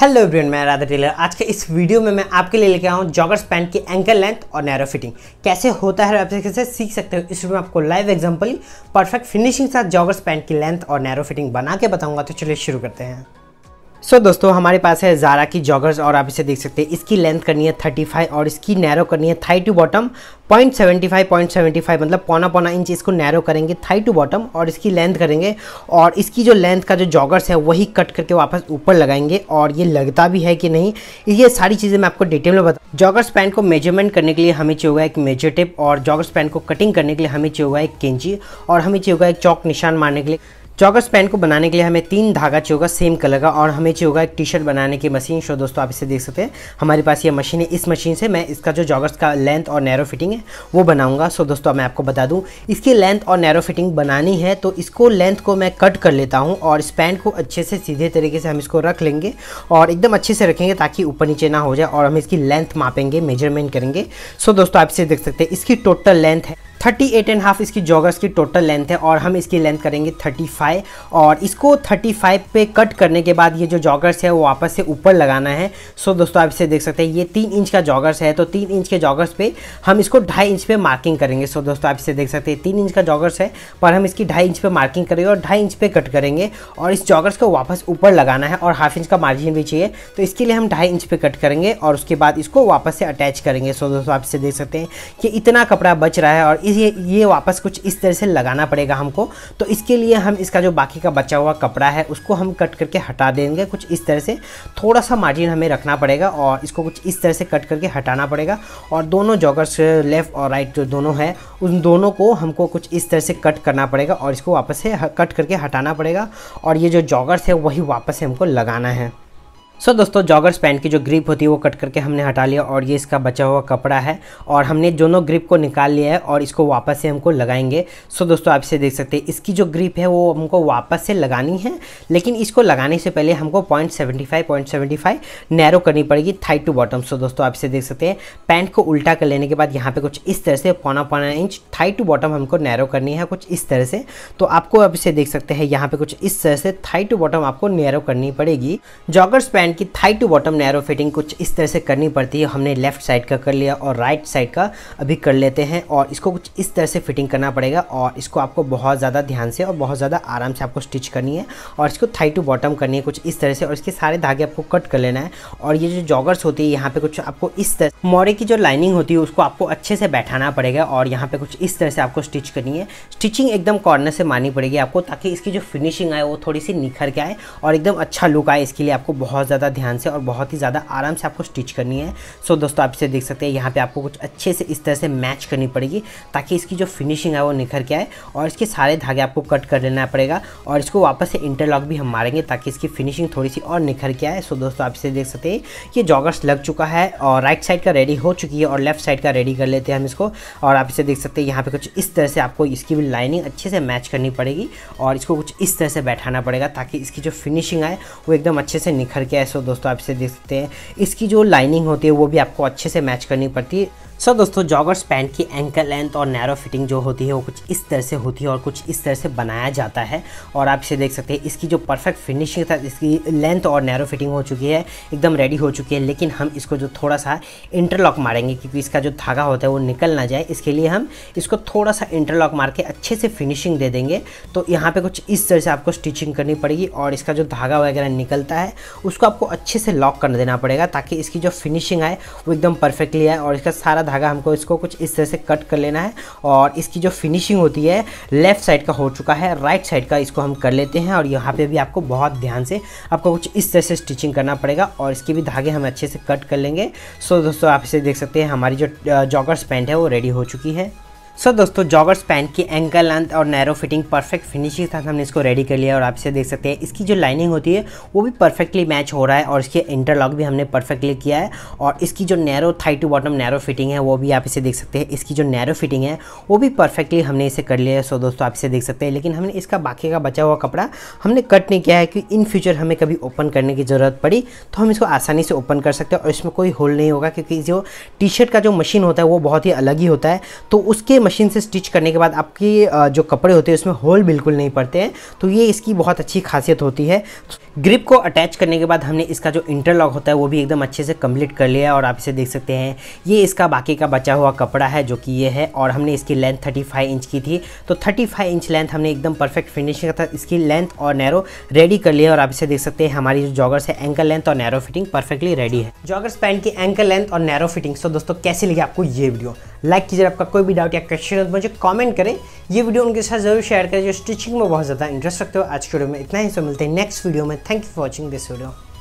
hello everyone मैं Radha Taylor आज के इस वीडियो में मैं आपके लिए लेके आऊँ जॉगर्स पैंट की एंकल लेंथ और नैरो फिटिंग कैसे होता है आप कैसे सीख सकते हो इस वीडियो में आपको लाइव एग्जांपल परफेक्ट फिनिशिंग साथ जॉगर्स पैंट की लेंथ और नैरो फिटिंग बना के बताऊंगा तो चलिए शुरू करते हैं सो so, दोस्तों हमारे पास है ज़ारा की जॉगर्स और आप इसे देख सकते हैं इसकी लेंथ करनी है 35 और इसकी नैरो करनी है थाई टू बॉटम 0.75 0.75 मतलब पौना पौना इंच इसको नैरो करेंगे थाई टू बॉटम और इसकी लेंथ करेंगे और इसकी जो लेंथ का जो जॉगर्स है वही कट करके वापस ऊपर लगाएंगे और ये लगता भी है कि नहीं ये सारी चीज़ें मैं आपको डिटेल में बता जॉगर्स पैन को मेजरमेंट करने के लिए हमें चाहिए होगा एक मेजर टिप और जॉगर्स पैन को कटिंग करने के लिए हमें चाहिए होगा एक कैंची और हमें चाहिए होगा एक चौक निशान मारने के लिए चौकस पैंट को बनाने के लिए हमें तीन धागा चाहिए होगा सेम कलर का और हमें चाहिए होगा एक टी शर्ट बनाने की मशीन शो दोस्तों आप इसे देख सकते हैं हमारे पास ये मशीन है इस मशीन से मैं इसका जो जॉगर्स का लेंथ और नैरो फिटिंग है वो बनाऊंगा सो दोस्तों मैं आपको बता दूं इसकी लेंथ और नैरो फिटिंग बनानी है तो इसको लेंथ को मैं कट कर लेता हूँ और इस पैंट को अच्छे से सीधे तरीके से हम इसको रख लेंगे और एकदम अच्छे से रखेंगे ताकि ऊपर नीचे ना हो जाए और हम इसकी लेंथ मापेंगे मेजरमेंट करेंगे सो दोस्तों आप इसे देख सकते हैं इसकी टोटल लेंथ है थर्टी एट एंड हाफ इसकी जॉगर्स की टोटल लेंथ है और हम इसकी लेंथ करेंगे थर्टी फाइव और इसको थर्टी फाइव पे कट करने के बाद ये जो जॉगर्स है वो वापस से ऊपर लगाना है सो so, दोस्तों आप इसे देख सकते हैं ये तीन इंच का जॉगर्स है तो तीन इंच के जॉगर्स पे हम इसको ढाई इंच पे मार्किंग करेंगे सो so, दोस्तों आप इसे देख सकते हैं तीन इंच का जॉगर्स है पर हम इसकी ढाई इंच पर मार्किंग करेंगे और ढाई इंच पर कट करेंगे और इस जॉगर्स को वापस ऊपर लगाना है और हाफ इंच का मार्जिन भी चाहिए तो इसके लिए हम ढाई इंच पे कट करेंगे और उसके बाद इसको वापस से अटैच करेंगे सो दोस्तों आप इसे देख सकते हैं कि इतना कपड़ा बच रहा है और ये ये वापस कुछ इस तरह से लगाना पड़ेगा हमको तो इसके लिए हम इसका जो बाकी का बचा हुआ कपड़ा है उसको हम कट करके हटा देंगे कुछ इस तरह से थोड़ा सा मार्जिन हमें रखना पड़ेगा और इसको कुछ इस तरह से कट करके हटाना पड़ेगा और दोनों जॉगर्स लेफ़्ट और राइट जो दोनों है उन दोनों को हमको कुछ इस तरह से कट करना पड़ेगा और इसको वापस से कट करके हटाना पड़ेगा और ये जो जॉगर्स है वही वापस से हमको लगाना है सो so, दोस्तों जॉगर्स पैंट की जो ग्रिप होती है वो कट करके हमने हटा लिया और ये इसका बचा हुआ कपड़ा है और हमने दोनों ग्रिप को निकाल लिया है और इसको वापस से हमको लगाएंगे सो so, दोस्तों आप इसे देख सकते हैं इसकी जो ग्रिप है वो हमको वापस से लगानी है लेकिन इसको लगाने से पहले हमको point seventy five point seventy five narrow करनी पड़ेगी थाई टू बॉटम सो दोस्तों आप इसे देख सकते हैं पैंट को उल्टा कर लेने के बाद यहाँ पर कुछ इस तरह से पौना पौना इंच थाई टू बॉटम हमको नैरो करनी है कुछ इस तरह से तो आपको आप इसे देख सकते हैं यहाँ पर कुछ इस तरह से थाई टू बॉटम आपको नैरो करनी पड़ेगी जॉगर्स पैंट पैंट की thigh to bottom narrow fitting कुछ इस तरह से करनी पड़ती है हमने लेफ्ट साइड का कर लिया और राइट right साइड का अभी कर लेते हैं और इसको कुछ इस तरह से फिटिंग करना पड़ेगा और इसको आपको बहुत ज़्यादा ध्यान से और बहुत ज़्यादा आराम से आपको स्टिच करनी है और इसको थाई टू बॉटम करनी है कुछ इस तरह से और इसके सारे धागे आपको कट कर लेना है और ये जो जॉगर्स होती है यहाँ पर कुछ आपको इस तरह मोड़े की जो लाइनिंग होती है उसको आपको अच्छे से बैठाना पड़ेगा और यहाँ पर कुछ इस तरह से आपको स्टिच करनी है स्टिचिंग एकदम कॉर्नर से मारनी पड़ेगी आपको ताकि इसकी जो फिनिशिंग आए वो थोड़ी सी निखर के आए और एकदम अच्छा लुक आए इसके लिए आपको बहुत ज़्यादा ध्यान से और बहुत ही ज़्यादा आराम से आपको स्टिच करनी है सो दोस्तों आप इसे देख सकते हैं यहाँ पे आपको कुछ अच्छे से इस तरह से मैच करनी पड़ेगी ताकि इसकी जो फिनिशिंग है वो निखर के आए और इसके सारे धागे आपको कट कर लेना पड़ेगा और इसको वापस से इंटरलॉक भी हम मारेंगे ताकि इसकी फिनिशिंग थोड़ी सी और निखर के आए सो दोस्तों आप इसे देख सकते हैं ये जॉगर्स लग चुका है और राइट साइड का रेडी हो चुकी है और लेफ्ट साइड का रेडी कर लेते हैं हम इसको और आप इसे देख सकते हैं यहाँ पर कुछ इस तरह से आपको इसकी भी लाइनिंग अच्छे से मैच करनी पड़ेगी और इसको कुछ इस तरह से बैठाना पड़ेगा ताकि इसकी जो फिनिशिंग आए वो एकदम अच्छे से निखर के है हो दोस्तों आप इसे देख सकते हैं इसकी जो लाइनिंग होती है वो भी आपको अच्छे से मैच करनी पड़ती है सो so, दोस्तों जॉगर्स पैंट की एंकल लेंथ और नैरो फिटिंग जो होती है वो कुछ इस तरह से होती है और कुछ इस तरह से बनाया जाता है और आप इसे देख सकते हैं इसकी जो परफेक्ट फिनिशिंग था इसकी लेंथ और नैरो फिटिंग हो चुकी है एकदम रेडी हो चुकी है लेकिन हम इसको जो थोड़ा सा इंटरलॉक मारेंगे क्योंकि इसका जो धागा होता है वो निकल ना जाए इसके लिए हम इसको थोड़ा सा इंटरलॉक मार के अच्छे से फिनिशिंग दे देंगे तो यहाँ पर कुछ इस तरह से आपको स्टिचिंग करनी पड़ेगी और इसका जो धागा वगैरह निकलता है उसको आपको अच्छे से लॉक कर देना पड़ेगा ताकि इसकी जो फिनिशिंग आए वो एकदम परफेक्टली आए और इसका सारा धागा हमको इसको कुछ इस तरह से कट कर लेना है और इसकी जो फिनिशिंग होती है लेफ्ट साइड का हो चुका है राइट साइड का इसको हम कर लेते हैं और यहाँ पे भी आपको बहुत ध्यान से आपको कुछ इस तरह से स्टिचिंग करना पड़ेगा और इसके भी धागे हम अच्छे से कट कर लेंगे सो दोस्तों आप इसे देख सकते हैं हमारी जो जॉगर्स पैंट है वो रेडी हो चुकी है सो so, दोस्तों जॉगर्स पैंट की एंकल लेंथ और नैरो फिटिंग परफेक्ट फिनिशिंग साथ हमने इसको रेडी कर लिया और आप इसे देख सकते हैं इसकी जो लाइनिंग होती है वो भी परफेक्टली मैच हो रहा है और इसके इंटरलॉक भी हमने परफेक्टली किया है और इसकी जो narrow thigh to bottom narrow fitting है वो भी आप इसे देख सकते हैं इसकी जो नैरो फिटिंग है वो भी परफेक्टली हमने इसे कर लिया है सो so, दोस्तों आप इसे देख सकते हैं लेकिन हमने इसका बाकी का बचा हुआ कपड़ा हमने कट नहीं किया है कि इन फ्यूचर हमें कभी ओपन करने की ज़रूरत पड़ी तो हम इसको आसानी से ओपन कर सकते हैं और इसमें कोई होल नहीं होगा क्योंकि जो टी शर्ट का जो मशीन होता है वो बहुत ही अलग ही होता है तो उसके मशीन से स्टिच करने के बाद आपकी जो कपड़े होते हैं उसमें होल बिल्कुल नहीं पड़ते हैं तो ये इसकी बहुत अच्छी खासियत होती है ग्रिप को अटैच करने के बाद हमने इसका जो इंटरलॉक होता है वो भी एकदम अच्छे से कंप्लीट कर लिया है और आप इसे देख सकते हैं ये इसका बाकी का बचा हुआ कपड़ा है जो कि ये है और हमने इसकी लेंथ 35 इंच की थी तो 35 इंच लेंथ हमने एकदम परफेक्ट फिनिशिंग था इसकी लेंथ और नैरो रेडी कर लिया और आप इसे देख सकते हैं हमारी जो जॉगर्स है एंकल लेंथ और नैरो फिटिंग परफेक्टली रेडी है जॉगर्स पैंट की एंकल लेंथ और नैरो फिटिंग सो तो दोस्तों कैसे लगी आपको ये वीडियो लाइक कीजिए आपका कोई भी डाउट या क्वेश्चन हो तो मुझे कॉमेंट करें ये वीडियो उनके साथ जरूर शेयर करें जो स्टिचिंग में बहुत ज़्यादा इंटरेस्ट रखते हो आज के वीडियो में इतना ही सो मिलते हैं नेक्स्ट वीडियो में thank you for watching this video